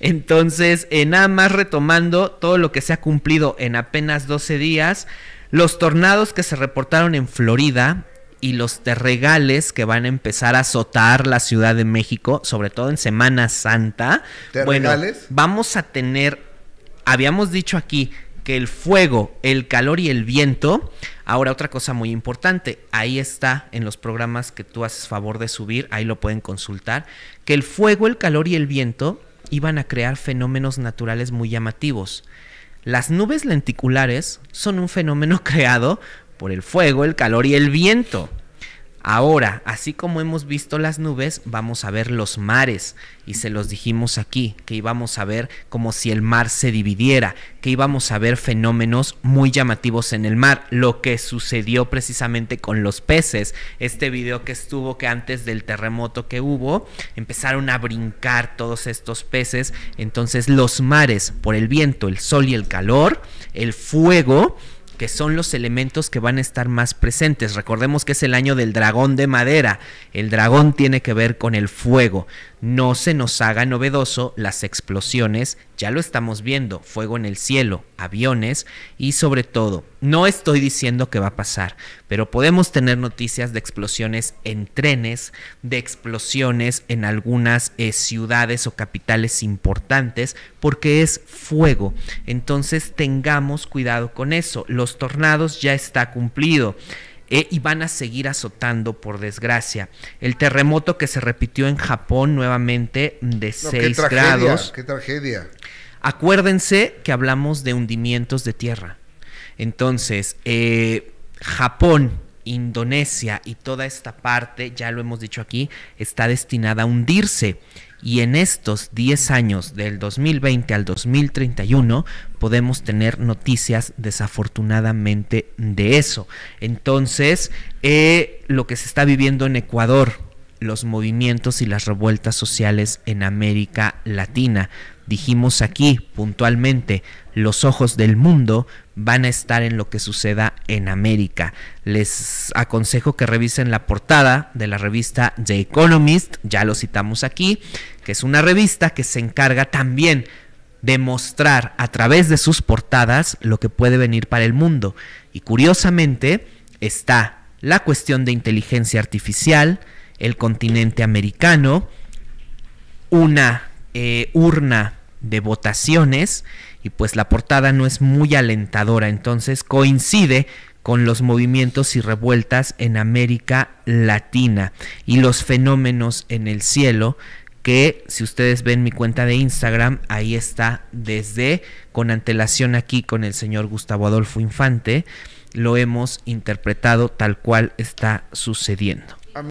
Entonces, eh, nada más retomando todo lo que se ha cumplido en apenas 12 días, los tornados que se reportaron en Florida y los terregales que van a empezar a azotar la Ciudad de México, sobre todo en Semana Santa. ¿Terregales? Bueno, vamos a tener, habíamos dicho aquí, que el fuego, el calor y el viento. Ahora otra cosa muy importante, ahí está en los programas que tú haces favor de subir, ahí lo pueden consultar, que el fuego, el calor y el viento iban a crear fenómenos naturales muy llamativos. Las nubes lenticulares son un fenómeno creado por el fuego, el calor y el viento. Ahora, así como hemos visto las nubes, vamos a ver los mares. Y se los dijimos aquí, que íbamos a ver como si el mar se dividiera, que íbamos a ver fenómenos muy llamativos en el mar, lo que sucedió precisamente con los peces. Este video que estuvo que antes del terremoto que hubo, empezaron a brincar todos estos peces. Entonces los mares, por el viento, el sol y el calor, el fuego, que son los elementos que van a estar más presentes. Recordemos que es el año del dragón de madera. El dragón tiene que ver con el fuego no se nos haga novedoso las explosiones, ya lo estamos viendo, fuego en el cielo, aviones y sobre todo, no estoy diciendo que va a pasar, pero podemos tener noticias de explosiones en trenes, de explosiones en algunas eh, ciudades o capitales importantes, porque es fuego. Entonces tengamos cuidado con eso, los tornados ya está cumplido. Eh, y van a seguir azotando, por desgracia. El terremoto que se repitió en Japón nuevamente de 6 grados. ¡Qué tragedia! Acuérdense que hablamos de hundimientos de tierra. Entonces, eh, Japón Indonesia y toda esta parte, ya lo hemos dicho aquí, está destinada a hundirse. Y en estos 10 años, del 2020 al 2031, podemos tener noticias desafortunadamente de eso. Entonces, eh, lo que se está viviendo en Ecuador, los movimientos y las revueltas sociales en América Latina. Dijimos aquí puntualmente, los ojos del mundo van a estar en lo que suceda en América. Les aconsejo que revisen la portada de la revista The Economist, ya lo citamos aquí, que es una revista que se encarga también de mostrar a través de sus portadas lo que puede venir para el mundo. Y curiosamente está la cuestión de inteligencia artificial, el continente americano, una eh, urna de votaciones y pues la portada no es muy alentadora, entonces coincide con los movimientos y revueltas en América Latina y los fenómenos en el cielo que si ustedes ven mi cuenta de Instagram, ahí está desde con antelación aquí con el señor Gustavo Adolfo Infante, lo hemos interpretado tal cual está sucediendo.